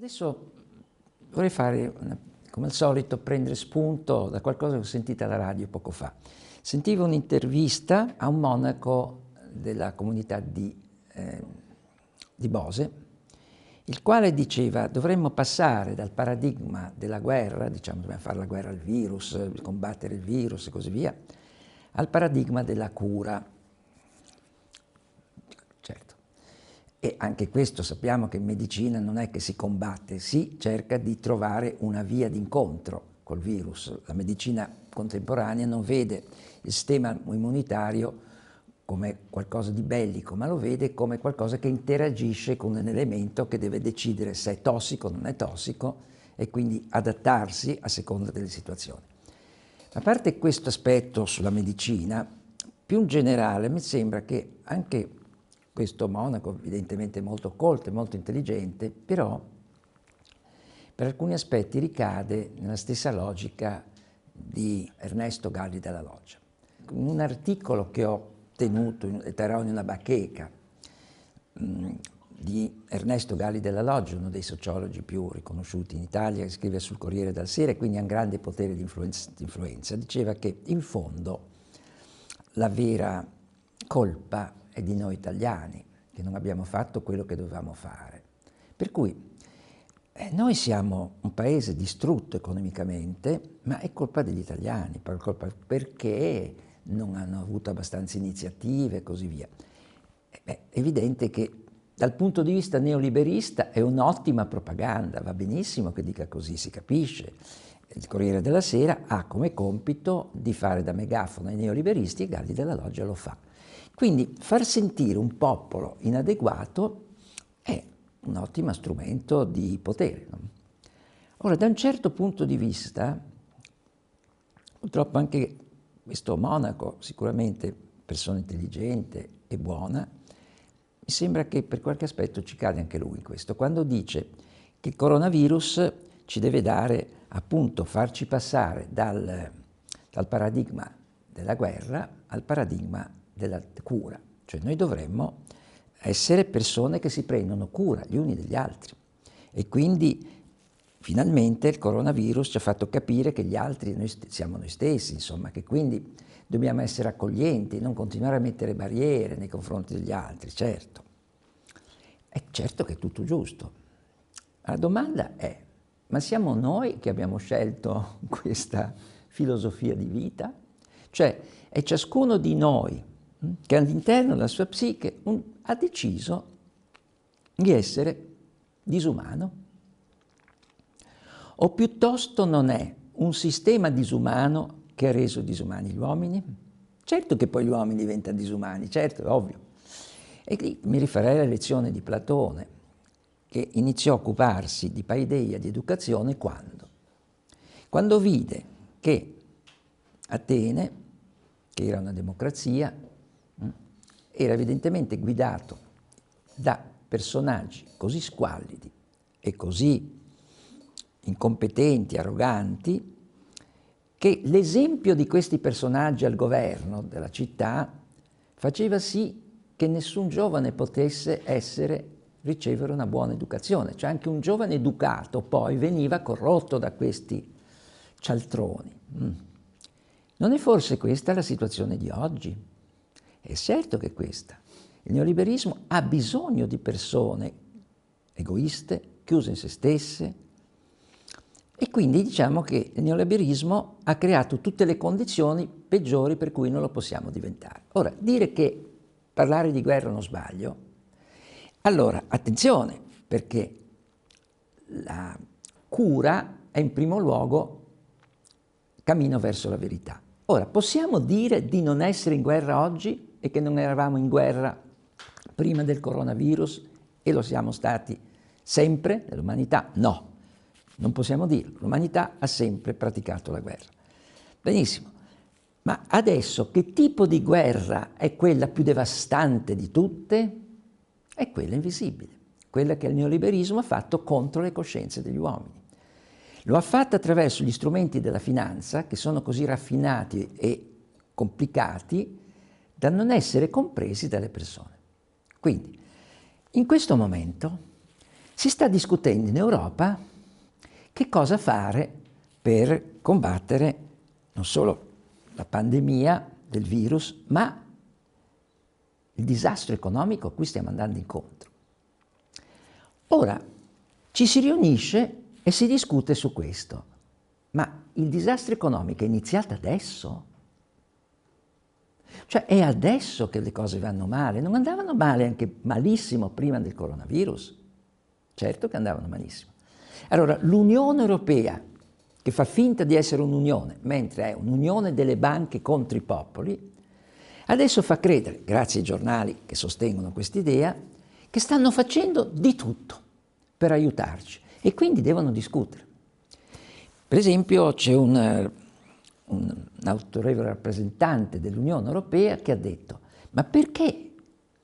Adesso mm, vorrei fare, come al solito, prendere spunto da qualcosa che ho sentito alla radio poco fa. Sentivo un'intervista a un monaco della comunità di, eh, di Bose, il quale diceva dovremmo passare dal paradigma della guerra, diciamo dobbiamo fare la guerra al virus, combattere il virus e così via, al paradigma della cura. E anche questo sappiamo che in medicina non è che si combatte, si cerca di trovare una via d'incontro col virus. La medicina contemporanea non vede il sistema immunitario come qualcosa di bellico, ma lo vede come qualcosa che interagisce con un elemento che deve decidere se è tossico o non è tossico e quindi adattarsi a seconda delle situazioni. A parte questo aspetto sulla medicina, più in generale mi sembra che anche questo monaco evidentemente molto colto e molto intelligente, però per alcuni aspetti ricade nella stessa logica di Ernesto Galli della Loggia. Un articolo che ho tenuto e terrò in una bacheca mm, di Ernesto Galli della Loggia, uno dei sociologi più riconosciuti in Italia, che scrive sul Corriere dal Sera e quindi ha un grande potere di influenza, di influenza, diceva che in fondo la vera colpa e di noi italiani, che non abbiamo fatto quello che dovevamo fare. Per cui eh, noi siamo un paese distrutto economicamente, ma è colpa degli italiani, per colpa, perché non hanno avuto abbastanza iniziative e così via. Eh, è evidente che dal punto di vista neoliberista è un'ottima propaganda, va benissimo che dica così, si capisce. Il Corriere della Sera ha come compito di fare da megafono ai neoliberisti e Galli della Loggia lo fa. Quindi far sentire un popolo inadeguato è un ottimo strumento di potere. Ora, da un certo punto di vista, purtroppo anche questo monaco, sicuramente persona intelligente e buona, mi sembra che per qualche aspetto ci cade anche lui in questo, quando dice che il coronavirus ci deve dare, appunto, farci passare dal, dal paradigma della guerra al paradigma della cura, cioè noi dovremmo essere persone che si prendono cura gli uni degli altri e quindi finalmente il coronavirus ci ha fatto capire che gli altri noi siamo noi stessi, insomma, che quindi dobbiamo essere accoglienti, non continuare a mettere barriere nei confronti degli altri, certo. È certo che è tutto giusto. La domanda è, ma siamo noi che abbiamo scelto questa filosofia di vita? Cioè, è ciascuno di noi che all'interno della sua psiche un, ha deciso di essere disumano. O piuttosto non è un sistema disumano che ha reso disumani gli uomini? Certo che poi gli uomini diventano disumani, certo, è ovvio. E qui mi rifarei alla lezione di Platone, che iniziò a occuparsi di paideia di educazione quando? Quando vide che Atene, che era una democrazia, era evidentemente guidato da personaggi così squallidi e così incompetenti, arroganti, che l'esempio di questi personaggi al governo della città faceva sì che nessun giovane potesse essere, ricevere una buona educazione. Cioè anche un giovane educato poi veniva corrotto da questi cialtroni. Mm. Non è forse questa la situazione di oggi? È certo che è questa. Il neoliberismo ha bisogno di persone egoiste, chiuse in se stesse, e quindi diciamo che il neoliberismo ha creato tutte le condizioni peggiori per cui non lo possiamo diventare. Ora, dire che parlare di guerra è uno sbaglio, allora attenzione, perché la cura è in primo luogo cammino verso la verità. Ora, possiamo dire di non essere in guerra oggi? e che non eravamo in guerra prima del coronavirus e lo siamo stati sempre nell'umanità? No, non possiamo dirlo. L'umanità ha sempre praticato la guerra. Benissimo. Ma adesso che tipo di guerra è quella più devastante di tutte? È quella invisibile, quella che il neoliberismo ha fatto contro le coscienze degli uomini. Lo ha fatto attraverso gli strumenti della finanza, che sono così raffinati e complicati, da non essere compresi dalle persone. Quindi, in questo momento si sta discutendo in Europa che cosa fare per combattere non solo la pandemia del virus, ma il disastro economico a cui stiamo andando incontro. Ora, ci si riunisce e si discute su questo, ma il disastro economico è iniziato adesso? Cioè è adesso che le cose vanno male, non andavano male anche malissimo prima del coronavirus. Certo che andavano malissimo. Allora l'Unione Europea, che fa finta di essere un'unione, mentre è un'unione delle banche contro i popoli, adesso fa credere, grazie ai giornali che sostengono quest'idea, che stanno facendo di tutto per aiutarci e quindi devono discutere. Per esempio c'è un eh, un, autorevole rappresentante dell'Unione Europea che ha detto ma perché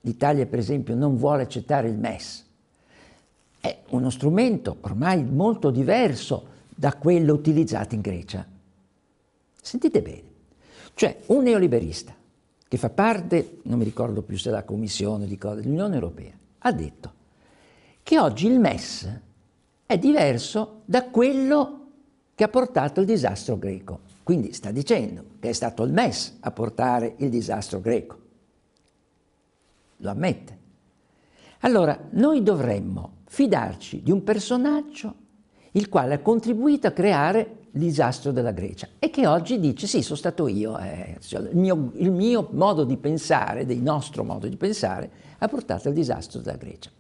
l'Italia per esempio non vuole accettare il MES? È uno strumento ormai molto diverso da quello utilizzato in Grecia. Sentite bene, cioè un neoliberista che fa parte, non mi ricordo più se la commissione di cosa, dell'Unione Europea, ha detto che oggi il MES è diverso da quello che ha portato il disastro greco. Quindi sta dicendo che è stato il MES a portare il disastro greco. Lo ammette. Allora, noi dovremmo fidarci di un personaggio il quale ha contribuito a creare il disastro della Grecia e che oggi dice sì, sono stato io, eh, cioè, il, mio, il mio modo di pensare, del nostro modo di pensare, ha portato al disastro della Grecia.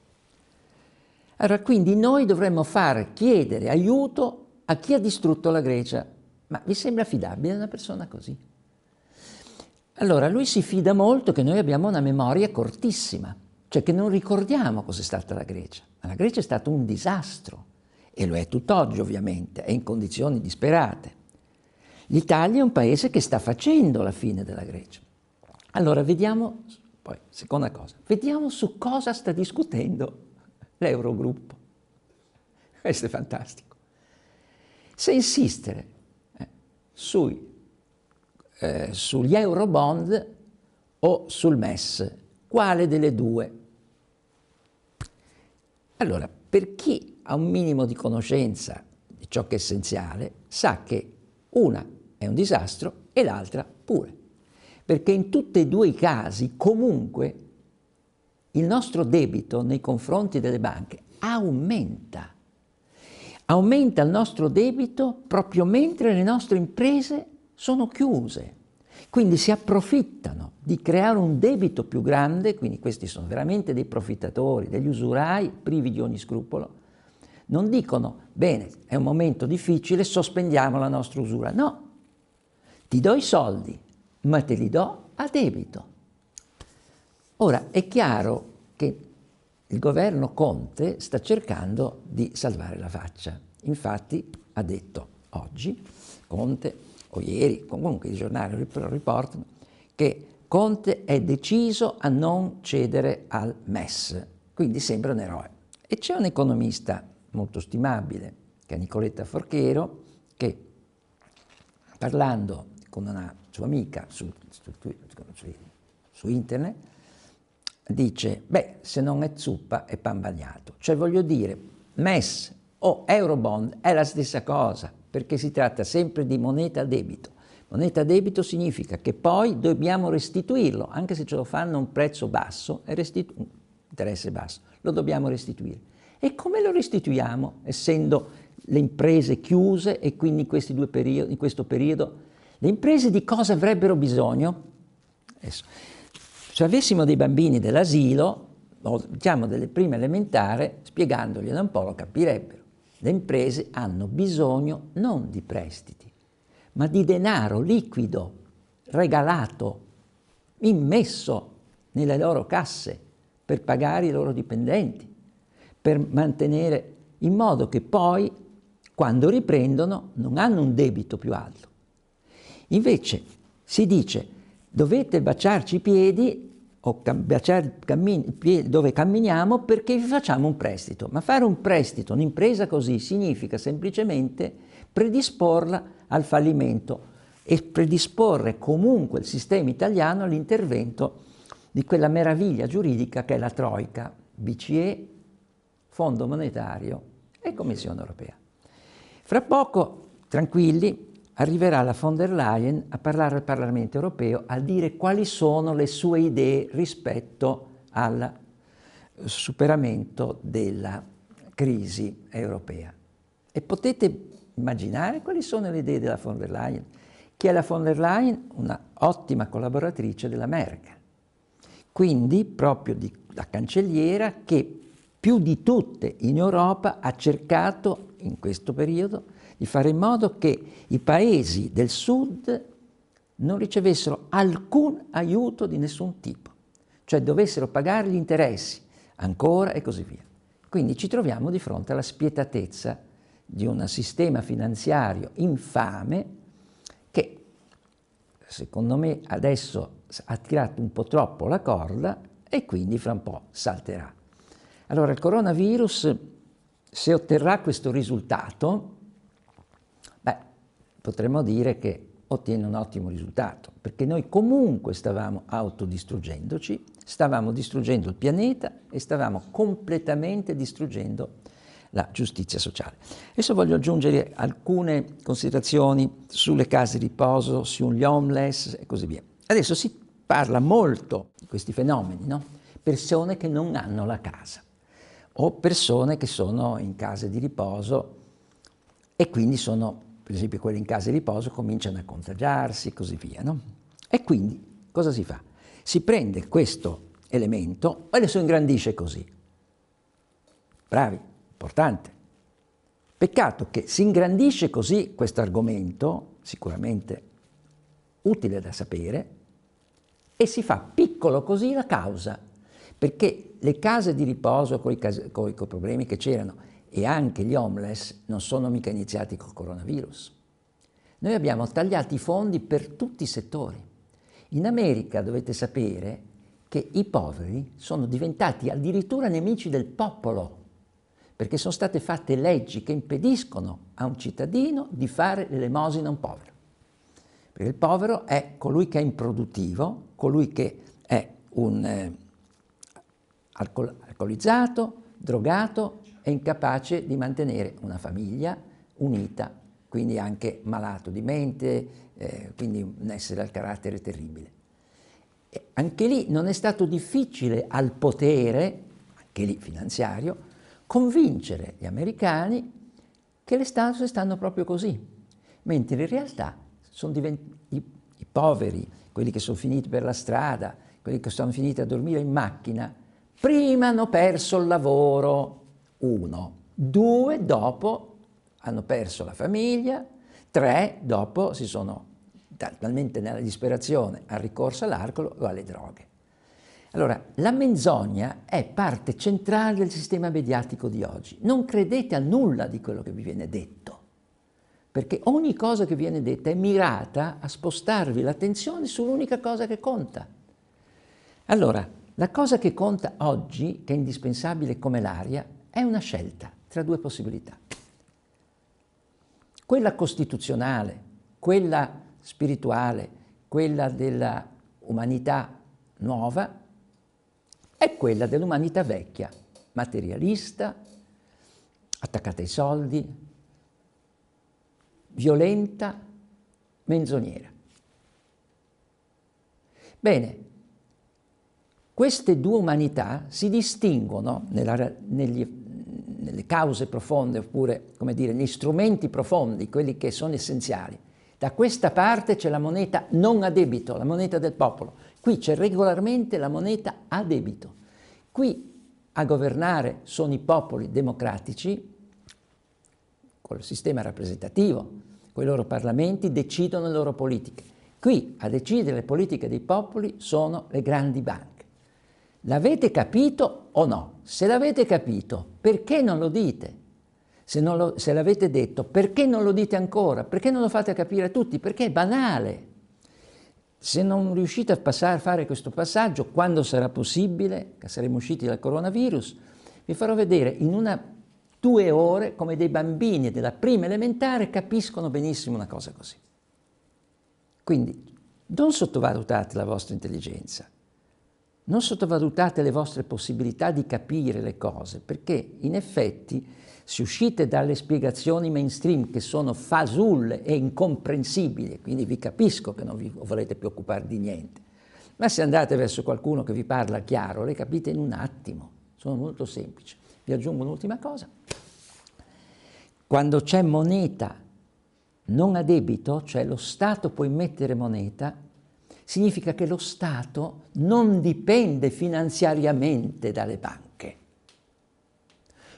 Allora, quindi noi dovremmo far chiedere aiuto a chi ha distrutto la Grecia ma vi sembra affidabile una persona così? Allora, lui si fida molto che noi abbiamo una memoria cortissima, cioè che non ricordiamo cos'è stata la Grecia. Ma la Grecia è stato un disastro, e lo è tutt'oggi ovviamente, è in condizioni disperate. L'Italia è un paese che sta facendo la fine della Grecia. Allora, vediamo, poi, seconda cosa, vediamo su cosa sta discutendo l'Eurogruppo. Questo è fantastico. Se insistere sui, eh, sugli euro bond o sul MES. Quale delle due? Allora, per chi ha un minimo di conoscenza di ciò che è essenziale, sa che una è un disastro e l'altra pure. Perché in tutti e due i casi, comunque, il nostro debito nei confronti delle banche aumenta aumenta il nostro debito proprio mentre le nostre imprese sono chiuse. Quindi si approfittano di creare un debito più grande, quindi questi sono veramente dei profittatori, degli usurai privi di ogni scrupolo, non dicono, bene, è un momento difficile, sospendiamo la nostra usura. No, ti do i soldi, ma te li do a debito. Ora, è chiaro che il governo Conte sta cercando di salvare la faccia. Infatti ha detto oggi Conte, o ieri, comunque il giornale lo riporta, che Conte è deciso a non cedere al MES, quindi sembra un eroe. E c'è un economista molto stimabile, che è Nicoletta Forchero, che parlando con una sua amica su, su, su, su internet, dice, beh, se non è zuppa è pan bagnato. Cioè voglio dire, MES o Eurobond è la stessa cosa, perché si tratta sempre di moneta a debito. Moneta a debito significa che poi dobbiamo restituirlo, anche se ce lo fanno a un prezzo basso, interesse basso, lo dobbiamo restituire. E come lo restituiamo, essendo le imprese chiuse e quindi in, questi due periodi, in questo periodo? Le imprese di cosa avrebbero bisogno? Adesso. Se avessimo dei bambini dell'asilo, diciamo delle prime elementari, spiegandoglielo un po' lo capirebbero. Le imprese hanno bisogno non di prestiti, ma di denaro liquido, regalato, immesso nelle loro casse per pagare i loro dipendenti, per mantenere in modo che poi, quando riprendono, non hanno un debito più alto. Invece si dice dovete baciarci i piedi o baciare cammin- piedi dove camminiamo perché vi facciamo un prestito. Ma fare un prestito, un'impresa così, significa semplicemente predisporla al fallimento e predisporre comunque il sistema italiano all'intervento di quella meraviglia giuridica che è la Troica, BCE, Fondo Monetario e Commissione Europea. Fra poco, tranquilli, arriverà la von der Leyen a parlare al Parlamento europeo, a dire quali sono le sue idee rispetto al superamento della crisi europea. E potete immaginare quali sono le idee della von der Leyen, che è la von der Leyen una ottima collaboratrice della Merkel. Quindi proprio di, la cancelliera che più di tutte in Europa ha cercato in questo periodo di fare in modo che i paesi del sud non ricevessero alcun aiuto di nessun tipo, cioè dovessero pagare gli interessi ancora e così via. Quindi ci troviamo di fronte alla spietatezza di un sistema finanziario infame che secondo me adesso ha tirato un po' troppo la corda e quindi fra un po' salterà. Allora il coronavirus, se otterrà questo risultato, potremmo dire che ottiene un ottimo risultato, perché noi comunque stavamo autodistruggendoci, stavamo distruggendo il pianeta e stavamo completamente distruggendo la giustizia sociale. Adesso voglio aggiungere alcune considerazioni sulle case di riposo, sugli homeless e così via. Adesso si parla molto di questi fenomeni, no? persone che non hanno la casa o persone che sono in case di riposo e quindi sono per esempio quelli in casa di riposo, cominciano a contagiarsi e così via. No? E quindi cosa si fa? Si prende questo elemento e lo si ingrandisce così. Bravi, importante. Peccato che si ingrandisce così questo argomento, sicuramente utile da sapere, e si fa piccolo così la causa, perché le case di riposo con i problemi che c'erano e anche gli homeless non sono mica iniziati col coronavirus. Noi abbiamo tagliato i fondi per tutti i settori. In America dovete sapere che i poveri sono diventati addirittura nemici del popolo, perché sono state fatte leggi che impediscono a un cittadino di fare l'elemosina a un povero. Perché il povero è colui che è improduttivo, colui che è un eh, alcol alcolizzato, drogato, è incapace di mantenere una famiglia unita, quindi anche malato di mente, eh, quindi un essere al carattere terribile. E anche lì non è stato difficile al potere, anche lì finanziario, convincere gli americani che le stanze stanno proprio così, mentre in realtà sono i, i poveri, quelli che sono finiti per la strada, quelli che sono finiti a dormire in macchina, prima hanno perso il lavoro uno. Due, dopo hanno perso la famiglia. Tre, dopo si sono talmente nella disperazione al ricorso all'alcol o alle droghe. Allora, la menzogna è parte centrale del sistema mediatico di oggi. Non credete a nulla di quello che vi viene detto, perché ogni cosa che viene detta è mirata a spostarvi l'attenzione sull'unica cosa che conta. Allora, la cosa che conta oggi, che è indispensabile come l'aria, è una scelta tra due possibilità. Quella costituzionale, quella spirituale, quella della umanità nuova, è quella dell'umanità vecchia, materialista, attaccata ai soldi, violenta, menzognera. Bene, queste due umanità si distinguono nella, negli nelle cause profonde oppure come dire, gli strumenti profondi, quelli che sono essenziali. Da questa parte c'è la moneta non a debito, la moneta del popolo. Qui c'è regolarmente la moneta a debito. Qui a governare sono i popoli democratici, col sistema rappresentativo, con i loro parlamenti, decidono le loro politiche. Qui a decidere le politiche dei popoli sono le grandi banche. L'avete capito o no? Se l'avete capito, perché non lo dite? Se, se l'avete detto, perché non lo dite ancora? Perché non lo fate capire a tutti? Perché è banale. Se non riuscite a passare, fare questo passaggio, quando sarà possibile, che saremo usciti dal coronavirus, vi farò vedere in una due ore come dei bambini della prima elementare capiscono benissimo una cosa così. Quindi non sottovalutate la vostra intelligenza. Non sottovalutate le vostre possibilità di capire le cose, perché in effetti se uscite dalle spiegazioni mainstream che sono fasulle e incomprensibili, quindi vi capisco che non vi volete più occupare di niente, ma se andate verso qualcuno che vi parla chiaro, le capite in un attimo, sono molto semplici. Vi aggiungo un'ultima cosa. Quando c'è moneta non a debito, cioè lo Stato può immettere moneta significa che lo Stato non dipende finanziariamente dalle banche.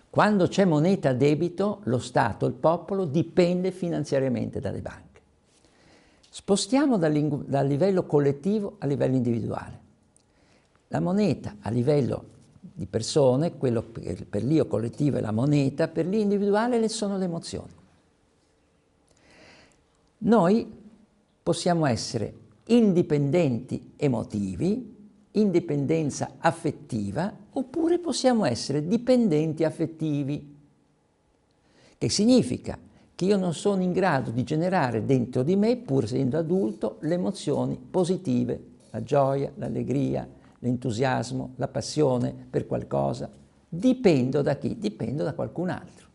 Quando c'è moneta a debito, lo Stato, il popolo, dipende finanziariamente dalle banche. Spostiamo dal, dal livello collettivo a livello individuale. La moneta a livello di persone, quello per, per l'io collettivo è la moneta, per l'io individuale le sono le emozioni. Noi possiamo essere indipendenti emotivi, indipendenza affettiva, oppure possiamo essere dipendenti affettivi, che significa che io non sono in grado di generare dentro di me, pur essendo adulto, le emozioni positive, la gioia, l'allegria, l'entusiasmo, la passione per qualcosa. Dipendo da chi? Dipendo da qualcun altro.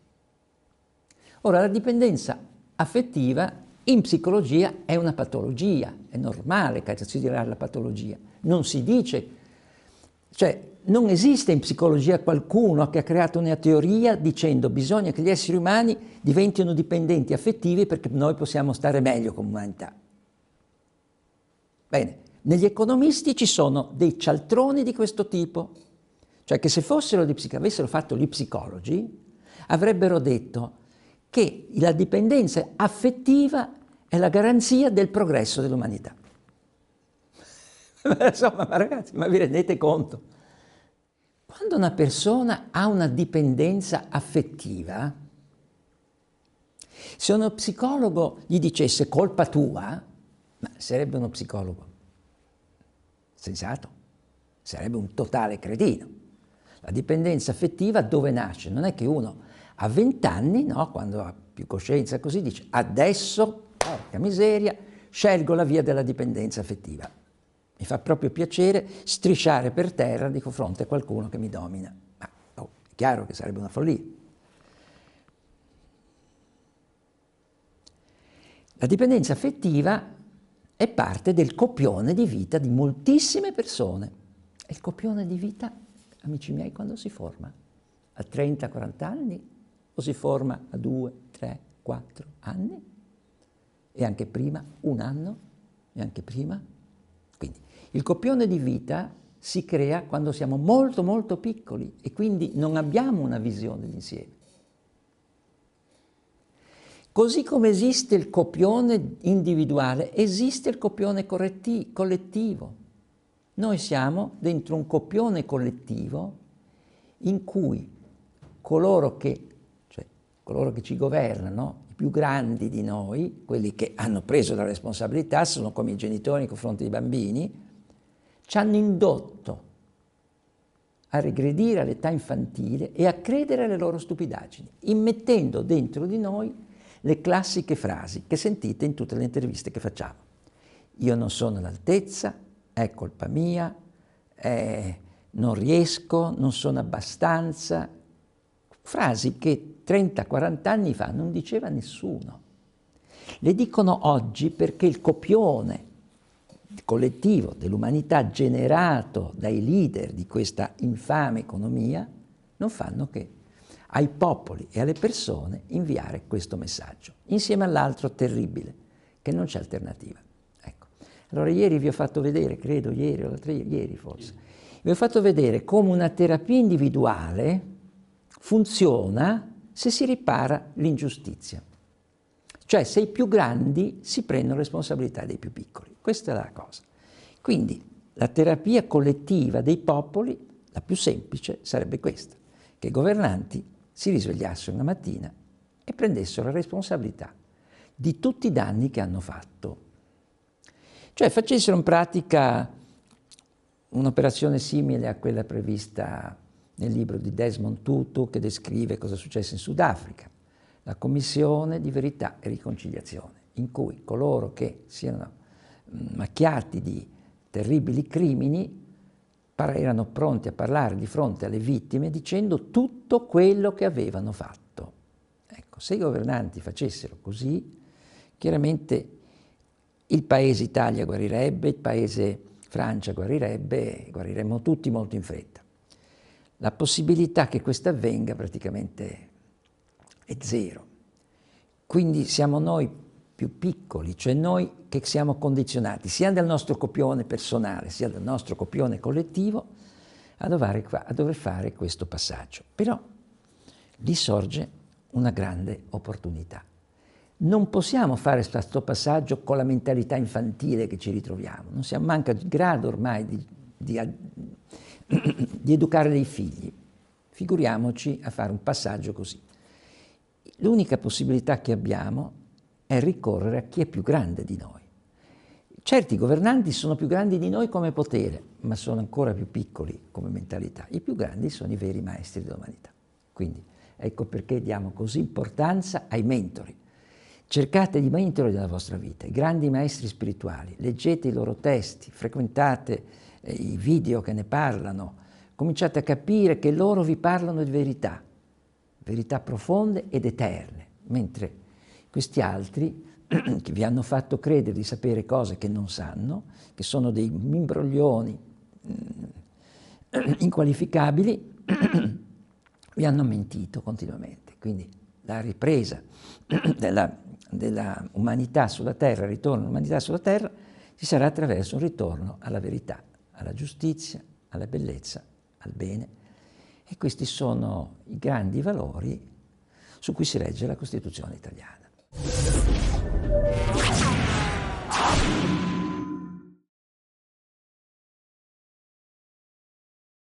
Ora, la dipendenza affettiva in psicologia è una patologia, è normale che si considerare la patologia. Non si dice, cioè non esiste in psicologia qualcuno che ha creato una teoria dicendo bisogna che gli esseri umani diventino dipendenti affettivi perché noi possiamo stare meglio come umanità. Bene, negli economisti ci sono dei cialtroni di questo tipo, cioè che se fossero di psic- avessero fatto gli psicologi avrebbero detto che la dipendenza affettiva è la garanzia del progresso dell'umanità. Insomma, ma ragazzi, ma vi rendete conto? Quando una persona ha una dipendenza affettiva, se uno psicologo gli dicesse colpa tua, ma sarebbe uno psicologo sensato, sarebbe un totale credino. La dipendenza affettiva dove nasce? Non è che uno a vent'anni, no, quando ha più coscienza così, dice adesso, porca miseria, scelgo la via della dipendenza affettiva. Mi fa proprio piacere strisciare per terra di fronte a qualcuno che mi domina. Ma oh, è chiaro che sarebbe una follia. La dipendenza affettiva è parte del copione di vita di moltissime persone. È il copione di vita, amici miei, quando si forma. A 30-40 anni o si forma a due, tre, quattro anni e anche prima un anno e anche prima. Quindi il copione di vita si crea quando siamo molto molto piccoli e quindi non abbiamo una visione d'insieme. Così come esiste il copione individuale, esiste il copione collettivo. Noi siamo dentro un copione collettivo in cui coloro che coloro che ci governano, i più grandi di noi, quelli che hanno preso la responsabilità, sono come i genitori nei confronti dei bambini, ci hanno indotto a regredire all'età infantile e a credere alle loro stupidaggini, immettendo dentro di noi le classiche frasi che sentite in tutte le interviste che facciamo. Io non sono all'altezza, è colpa mia, eh, non riesco, non sono abbastanza, frasi che 30-40 anni fa non diceva nessuno. Le dicono oggi perché il copione collettivo dell'umanità generato dai leader di questa infame economia non fanno che ai popoli e alle persone inviare questo messaggio, insieme all'altro terribile, che non c'è alternativa. Ecco. Allora ieri vi ho fatto vedere, credo ieri o l'altro ieri forse, vi ho fatto vedere come una terapia individuale, funziona se si ripara l'ingiustizia. Cioè se i più grandi si prendono responsabilità dei più piccoli. Questa è la cosa. Quindi la terapia collettiva dei popoli, la più semplice, sarebbe questa, che i governanti si risvegliassero una mattina e prendessero la responsabilità di tutti i danni che hanno fatto. Cioè facessero in pratica un'operazione simile a quella prevista nel libro di Desmond Tutu che descrive cosa è successo in Sudafrica, la Commissione di Verità e Riconciliazione, in cui coloro che siano mm, macchiati di terribili crimini erano pronti a parlare di fronte alle vittime dicendo tutto quello che avevano fatto. Ecco, se i governanti facessero così, chiaramente il paese Italia guarirebbe, il paese Francia guarirebbe, guariremmo tutti molto in fretta. La possibilità che questo avvenga praticamente è zero. Quindi siamo noi più piccoli, cioè noi che siamo condizionati sia dal nostro copione personale sia dal nostro copione collettivo a dover, a dover fare questo passaggio. Però lì sorge una grande opportunità. Non possiamo fare questo passaggio con la mentalità infantile che ci ritroviamo, non siamo manca in grado ormai di, di, di educare dei figli. Figuriamoci a fare un passaggio così. L'unica possibilità che abbiamo è ricorrere a chi è più grande di noi. Certi governanti sono più grandi di noi come potere, ma sono ancora più piccoli come mentalità. I più grandi sono i veri maestri dell'umanità. Quindi ecco perché diamo così importanza ai mentori. Cercate di mentori della vostra vita, i grandi maestri spirituali, leggete i loro testi, frequentate i video che ne parlano, cominciate a capire che loro vi parlano di verità, verità profonde ed eterne, mentre questi altri che vi hanno fatto credere di sapere cose che non sanno, che sono dei imbroglioni mm, inqualificabili, vi hanno mentito continuamente. Quindi la ripresa della, della umanità sulla terra, il ritorno dell'umanità sulla terra, ci sarà attraverso un ritorno alla verità alla giustizia, alla bellezza, al bene. E questi sono i grandi valori su cui si regge la Costituzione italiana.